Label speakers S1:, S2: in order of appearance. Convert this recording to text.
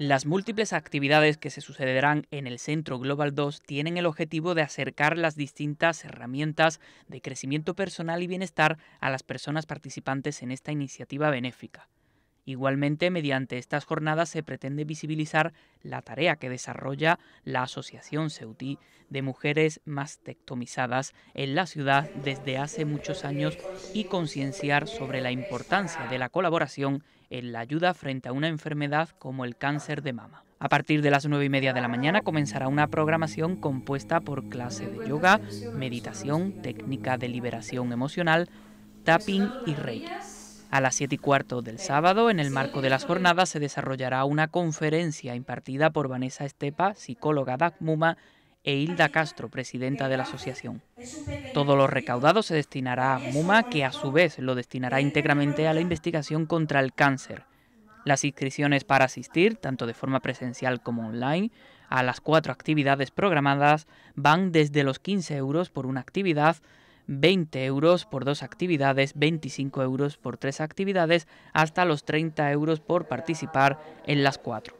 S1: Las múltiples actividades que se sucederán en el Centro Global 2 tienen el objetivo de acercar las distintas herramientas de crecimiento personal y bienestar a las personas participantes en esta iniciativa benéfica. Igualmente, mediante estas jornadas se pretende visibilizar la tarea que desarrolla la Asociación Ceutí de Mujeres Mastectomizadas en la ciudad desde hace muchos años y concienciar sobre la importancia de la colaboración en la ayuda frente a una enfermedad como el cáncer de mama. A partir de las nueve y media de la mañana comenzará una programación compuesta por clase de yoga, meditación, técnica de liberación emocional, tapping y reiki. A las 7 y cuarto del sábado, en el marco de las jornadas, se desarrollará una conferencia impartida por Vanessa Estepa, psicóloga de Muma, e Hilda Castro, presidenta de la asociación. Todo lo recaudado se destinará a MUMA, que a su vez lo destinará íntegramente a la investigación contra el cáncer. Las inscripciones para asistir, tanto de forma presencial como online, a las cuatro actividades programadas van desde los 15 euros por una actividad 20 euros por dos actividades, 25 euros por tres actividades, hasta los 30 euros por participar en las cuatro.